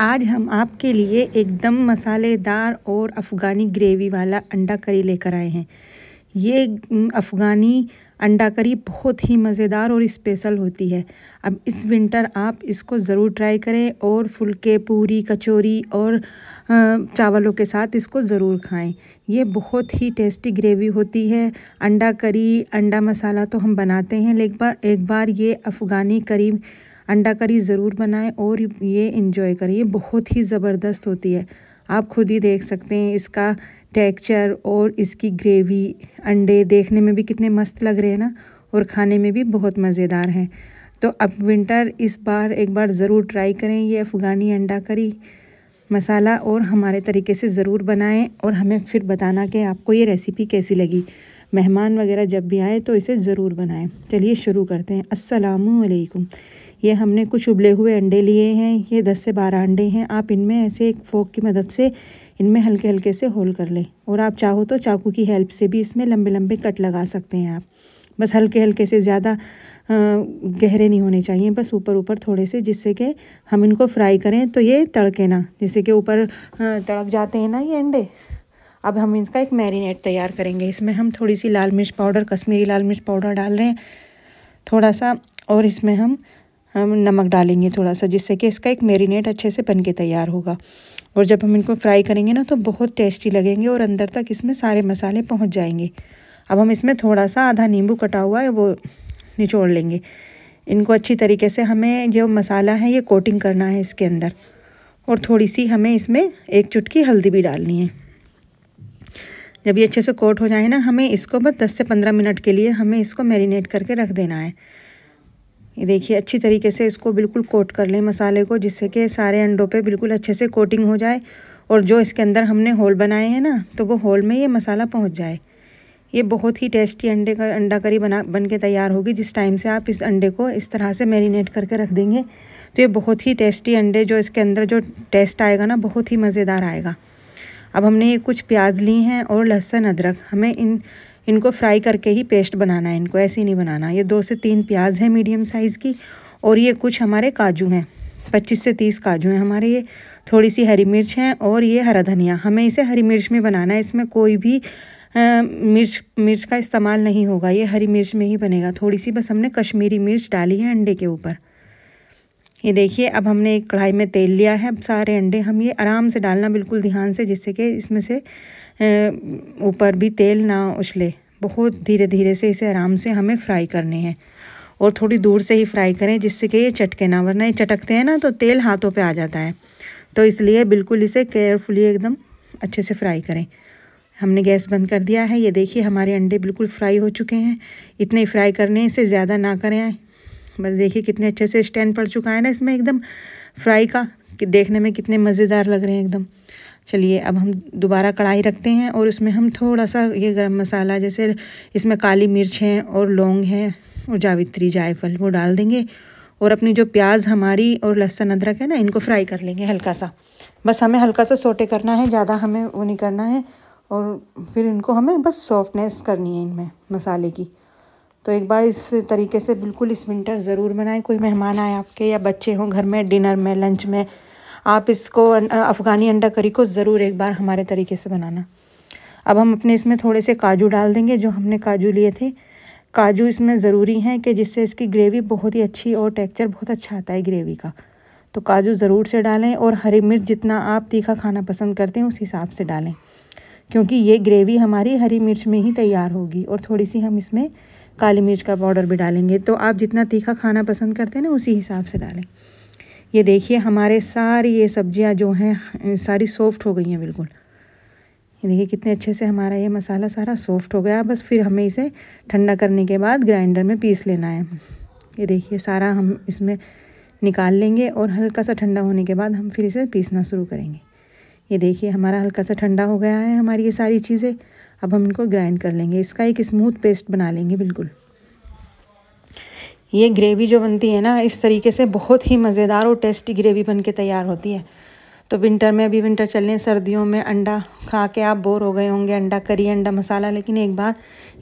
आज हम आपके लिए एकदम मसालेदार और अफ़गानी ग्रेवी वाला अंडा करी लेकर आए हैं ये अफ़गानी अंडा करी बहुत ही मज़ेदार और स्पेशल होती है अब इस विंटर आप इसको ज़रूर ट्राई करें और फुलके पूरी कचौरी और चावलों के साथ इसको ज़रूर खाएं ये बहुत ही टेस्टी ग्रेवी होती है अंडा करी अंडा मसाला तो हम बनाते हैं लेकिन एक बार ये अफ़गानी करी अंडा करी ज़रूर बनाएं और ये इन्जॉय करें ये बहुत ही ज़बरदस्त होती है आप खुद ही देख सकते हैं इसका टेक्चर और इसकी ग्रेवी अंडे देखने में भी कितने मस्त लग रहे हैं ना और खाने में भी बहुत मज़ेदार हैं तो अब विंटर इस बार एक बार ज़रूर ट्राई करें ये अफ़गानी अंडा करी मसाला और हमारे तरीके से ज़रूर बनाएं और हमें फिर बताना कि आपको ये रेसिपी कैसी लगी मेहमान वगैरह जब भी आए तो इसे ज़रूर बनाएं चलिए शुरू करते हैं असलकुम ये हमने कुछ उबले हुए अंडे लिए हैं ये दस से बारह अंडे हैं आप इनमें ऐसे एक फोक की मदद से इनमें हल्के हल्के से होल कर लें और आप चाहो तो चाकू की हेल्प से भी इसमें लंबे लंबे कट लगा सकते हैं आप बस हल्के हल्के से ज़्यादा गहरे नहीं होने चाहिए बस ऊपर ऊपर थोड़े से जिससे कि हम इनको फ्राई करें तो ये तड़के ना जिससे कि ऊपर तड़क जाते हैं ना ये अंडे अब हम इसका एक मैरिनेट तैयार करेंगे इसमें हम थोड़ी सी लाल मिर्च पाउडर कश्मीरी लाल मिर्च पाउडर डाल रहे हैं थोड़ा सा और इसमें हम हम नमक डालेंगे थोड़ा सा जिससे कि इसका एक मेरीनेट अच्छे से बन के तैयार होगा और जब हम इनको फ्राई करेंगे ना तो बहुत टेस्टी लगेंगे और अंदर तक इसमें सारे मसाले पहुँच जाएंगे अब हम इसमें थोड़ा सा आधा नींबू कटा हुआ है वो निचोड़ लेंगे इनको अच्छी तरीके से हमें जो मसाला है ये कोटिंग करना है इसके अंदर और थोड़ी सी हमें इसमें एक चुटकी हल्दी भी डालनी है जब ये अच्छे से कोट हो जाए ना हमें इसको बस दस से पंद्रह मिनट के लिए हमें इसको मैरिनेट करके रख देना है ये देखिए अच्छी तरीके से इसको बिल्कुल कोट कर लें मसाले को जिससे कि सारे अंडों पे बिल्कुल अच्छे से कोटिंग हो जाए और जो इसके अंदर हमने होल बनाए हैं ना तो वो होल में ये मसाला पहुंच जाए ये बहुत ही टेस्टी अंडे का अंडा करी बना बन के तैयार होगी जिस टाइम से आप इस अंडे को इस तरह से मेरीनेट करके रख देंगे तो ये बहुत ही टेस्टी अंडे जो इसके अंदर जो टेस्ट आएगा ना बहुत ही मज़ेदार आएगा अब हमने ये कुछ प्याज ली हैं और लहसुन अदरक हमें इन इनको फ्राई करके ही पेस्ट बनाना है इनको ऐसे ही नहीं बनाना ये दो से तीन प्याज है मीडियम साइज़ की और ये कुछ हमारे काजू हैं पच्चीस से तीस काजू हैं हमारे ये थोड़ी सी हरी मिर्च हैं और ये हरा धनिया हमें इसे हरी मिर्च में बनाना है इसमें कोई भी आ, मिर्च मिर्च का इस्तेमाल नहीं होगा ये हरी मिर्च में ही बनेगा थोड़ी सी बस हमने कश्मीरी मिर्च डाली है अंडे के ऊपर ये देखिए अब हमने एक कढ़ाई में तेल लिया है अब सारे अंडे हम ये आराम से डालना बिल्कुल ध्यान से जिससे कि इसमें से ऊपर भी तेल ना उछले बहुत धीरे धीरे से इसे आराम से हमें फ्राई करने हैं और थोड़ी दूर से ही फ्राई करें जिससे कि ये चटके ना वरना ये चटकते हैं ना तो तेल हाथों पे आ जाता है तो इसलिए बिल्कुल इसे केयरफुली एकदम अच्छे से फ्राई करें हमने गैस बंद कर दिया है ये देखिए हमारे अंडे बिल्कुल फ्राई हो चुके हैं इतने फ्राई करने से ज़्यादा ना करें बस देखिए कितने अच्छे से स्टैंड पड़ चुका है ना इसमें एकदम फ्राई का कि देखने में कितने मज़ेदार लग रहे हैं एकदम चलिए अब हम दोबारा कढ़ाई रखते हैं और उसमें हम थोड़ा सा ये गरम मसाला जैसे इसमें काली मिर्च हैं और लौंग है और जावित्री जायफल वो डाल देंगे और अपनी जो प्याज हमारी और लहसुन अदरक है ना इनको फ्राई कर लेंगे हल्का सा बस हमें हल्का सा सोटे करना है ज़्यादा हमें वो नहीं करना है और फिर इनको हमें बस सॉफ्टनेस करनी है इनमें मसाले की तो एक बार इस तरीके से बिल्कुल इस विंटर ज़रूर बनाएं कोई मेहमान आए आपके या बच्चे हों घर में डिनर में लंच में आप इसको अफ़गानी अंडा करी को ज़रूर एक बार हमारे तरीके से बनाना अब हम अपने इसमें थोड़े से काजू डाल देंगे जो हमने काजू लिए थे काजू इसमें ज़रूरी हैं कि जिससे इसकी ग्रेवी बहुत ही अच्छी और टेक्चर बहुत अच्छा आता है ग्रेवी का तो काजू ज़रूर से डालें और हरी मिर्च जितना आप तीखा खाना पसंद करते हैं उस हिसाब से डालें क्योंकि ये ग्रेवी हमारी हरी मिर्च में ही तैयार होगी और थोड़ी सी हम इसमें काली मिर्च का पाउडर भी डालेंगे तो आप जितना तीखा खाना पसंद करते हैं ना उसी हिसाब से डालें ये देखिए हमारे सारी ये सब्जियां जो हैं सारी सॉफ्ट हो गई हैं बिल्कुल ये देखिए कितने अच्छे से हमारा ये मसाला सारा सॉफ्ट हो गया बस फिर हमें इसे ठंडा करने के बाद ग्राइंडर में पीस लेना है ये देखिए सारा हम इसमें निकाल लेंगे और हल्का सा ठंडा होने के बाद हम फिर इसे पीसना शुरू करेंगे ये देखिए हमारा हल्का सा ठंडा हो गया है हमारी ये सारी चीज़ें अब हम इनको ग्राइंड कर लेंगे इसका एक स्मूथ पेस्ट बना लेंगे बिल्कुल ये ग्रेवी जो बनती है ना इस तरीके से बहुत ही मज़ेदार और टेस्टी ग्रेवी बन के तैयार होती है तो विंटर में अभी विंटर चल रहे हैं सर्दियों में अंडा खा के आप बोर हो गए होंगे अंडा करी अंडा मसाला लेकिन एक बार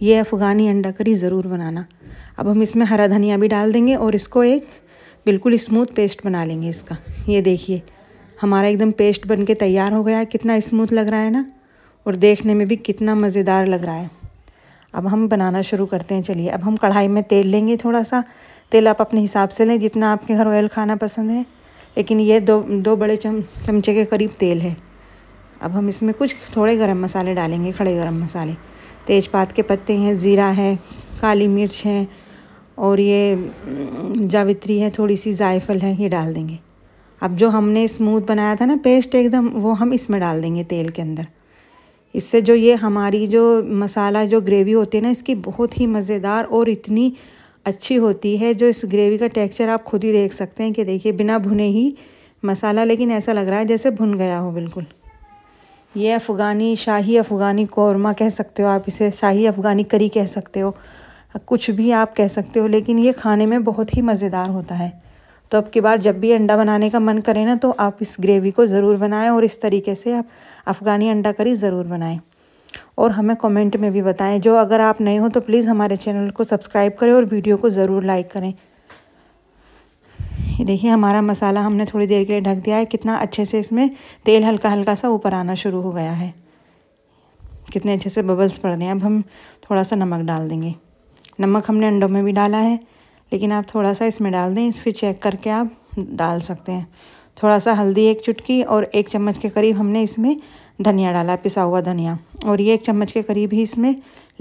ये अफ़गानी अंडा करी ज़रूर बनाना अब हम इसमें हरा धनिया भी डाल देंगे और इसको एक बिल्कुल स्मूथ पेस्ट बना लेंगे इसका ये देखिए हमारा एकदम पेस्ट बन के तैयार हो गया कितना स्मूथ लग रहा है ना और देखने में भी कितना मज़ेदार लग रहा है अब हम बनाना शुरू करते हैं चलिए अब हम कढ़ाई में तेल लेंगे थोड़ा सा तेल आप अपने हिसाब से लें जितना आपके घर ऑयल खाना पसंद है लेकिन ये दो दो बड़े चम चमचे के करीब तेल है अब हम इसमें कुछ थोड़े गरम मसाले डालेंगे खड़े गरम मसाले तेज़पात के पत्ते हैं ज़ीरा है काली मिर्च है और ये जावित्री है थोड़ी सी जायफल है ये डाल देंगे अब जो हमने स्मूथ बनाया था ना पेस्ट एकदम वो हम इसमें डाल देंगे तेल के अंदर इससे जो ये हमारी जो मसाला जो ग्रेवी होती है ना इसकी बहुत ही मज़ेदार और इतनी अच्छी होती है जो इस ग्रेवी का टेक्सचर आप खुद ही देख सकते हैं कि देखिए बिना भुने ही मसाला लेकिन ऐसा लग रहा है जैसे भुन गया हो बिल्कुल ये अफ़गानी शाही अफ़गानी कौरमा कह सकते हो आप इसे शाही अफ़गानी करी कह सकते हो कुछ भी आप कह सकते हो लेकिन ये खाने में बहुत ही मज़ेदार होता है तो अब की बार जब भी अंडा बनाने का मन करे ना तो आप इस ग्रेवी को ज़रूर बनाएं और इस तरीके से आप अफ़गानी अंडा करी ज़रूर बनाएं और हमें कमेंट में भी बताएं जो अगर आप नए हो तो प्लीज़ हमारे चैनल को सब्सक्राइब करें और वीडियो को ज़रूर लाइक करें देखिए हमारा मसाला हमने थोड़ी देर के लिए ढक दिया है कितना अच्छे से इसमें तेल हल्का हल्का सा ऊपर आना शुरू हो गया है कितने अच्छे से बबल्स पड़ रहे हैं अब हम थोड़ा सा नमक डाल देंगे नमक हमने अंडों में भी डाला है लेकिन आप थोड़ा सा इसमें डाल दें फिर चेक करके आप डाल सकते हैं थोड़ा सा हल्दी एक चुटकी और एक चम्मच के करीब हमने इसमें धनिया डाला पिसा हुआ धनिया और ये एक चम्मच के करीब ही इसमें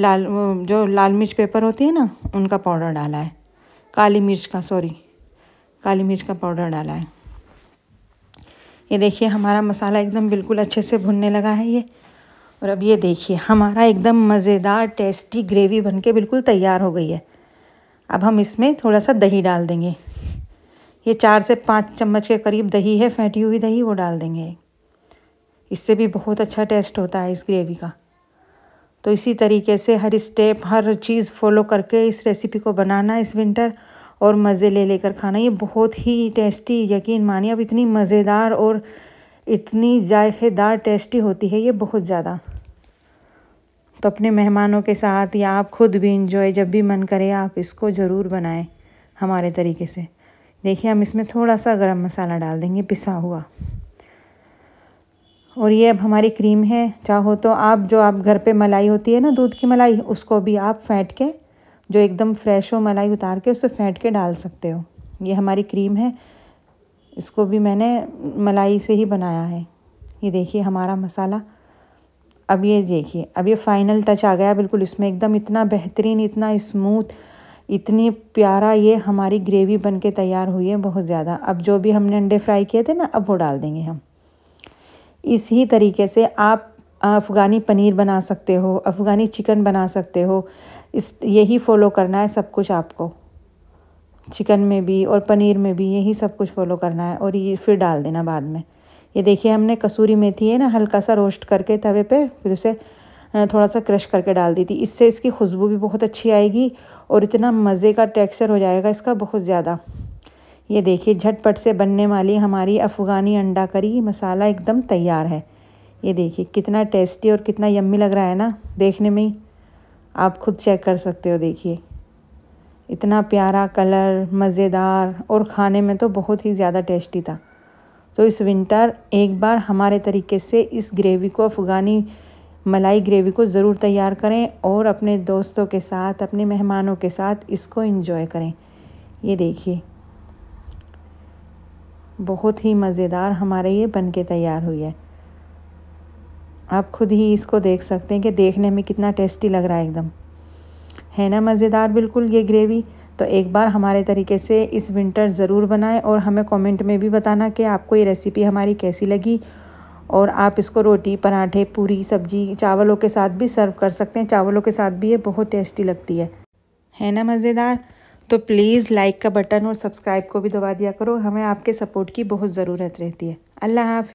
लाल जो लाल मिर्च पेपर होती है ना उनका पाउडर डाला है काली मिर्च का सॉरी काली मिर्च का पाउडर डाला है ये देखिए हमारा मसाला एकदम बिल्कुल अच्छे से भुनने लगा है ये और अब ये देखिए हमारा एकदम मज़ेदार टेस्टी ग्रेवी बनके बिल्कुल तैयार हो गई है अब हम इसमें थोड़ा सा दही डाल देंगे ये चार से पाँच चम्मच के करीब दही है फेंटी हुई दही वो डाल देंगे इससे भी बहुत अच्छा टेस्ट होता है इस ग्रेवी का तो इसी तरीके से हर स्टेप हर चीज़ फॉलो करके इस रेसिपी को बनाना इस विंटर और मज़े ले लेकर खाना ये बहुत ही टेस्टी यकीन मानिए अब इतनी मज़ेदार और इतनी जायकेदार टेस्टी होती है ये बहुत ज़्यादा तो अपने मेहमानों के साथ या आप खुद भी इंजॉय जब भी मन करे आप इसको ज़रूर बनाएं हमारे तरीके से देखिए हम इसमें थोड़ा सा गरम मसाला डाल देंगे पिसा हुआ और ये अब हमारी क्रीम है चाहो तो आप जो आप घर पे मलाई होती है ना दूध की मलाई उसको भी आप फेंट के जो एकदम फ्रेश हो मलाई उतार के उसे फेंट के डाल सकते हो ये हमारी क्रीम है इसको भी मैंने मलाई से ही बनाया है ये देखिए हमारा मसाला अब ये देखिए अब ये फाइनल टच आ गया बिल्कुल इसमें एकदम इतना बेहतरीन इतना स्मूथ इतनी प्यारा ये हमारी ग्रेवी बन के तैयार हुई है बहुत ज़्यादा अब जो भी हमने अंडे फ्राई किए थे ना अब वो डाल देंगे हम इसी तरीके से आप अफ़गानी पनीर बना सकते हो अफ़गानी चिकन बना सकते हो इस यही फॉलो करना है सब कुछ आपको चिकन में भी और पनीर में भी यही सब कुछ फॉलो करना है और ये फिर डाल देना बाद में ये देखिए हमने कसूरी मेथी है ना हल्का सा रोस्ट करके तवे पे फिर उसे थोड़ा सा क्रश करके डाल दी थी इससे इसकी खुशबू भी बहुत अच्छी आएगी और इतना मज़े का टेक्सचर हो जाएगा इसका बहुत ज़्यादा ये देखिए झटपट से बनने वाली हमारी अफ़गानी अंडा करी मसाला एकदम तैयार है ये देखिए कितना टेस्टी और कितना यम्मी लग रहा है ना देखने में ही आप खुद चेक कर सकते हो देखिए इतना प्यारा कलर मज़ेदार और खाने में तो बहुत ही ज़्यादा टेस्टी था तो इस विंटर एक बार हमारे तरीके से इस ग्रेवी को अफ़गानी मलाई ग्रेवी को ज़रूर तैयार करें और अपने दोस्तों के साथ अपने मेहमानों के साथ इसको इन्जॉय करें ये देखिए बहुत ही मज़ेदार हमारे ये बनके तैयार हुई है आप खुद ही इसको देख सकते हैं कि देखने में कितना टेस्टी लग रहा है एकदम है ना मज़ेदार बिल्कुल ये ग्रेवी तो एक बार हमारे तरीके से इस विंटर ज़रूर बनाएं और हमें कमेंट में भी बताना कि आपको ये रेसिपी हमारी कैसी लगी और आप इसको रोटी पराठे पूरी सब्जी चावलों के साथ भी सर्व कर सकते हैं चावलों के साथ भी ये बहुत टेस्टी लगती है है ना मज़ेदार तो प्लीज़ लाइक का बटन और सब्सक्राइब को भी दबा दिया करो हमें आपके सपोर्ट की बहुत ज़रूरत रहती है अल्लाह हाफ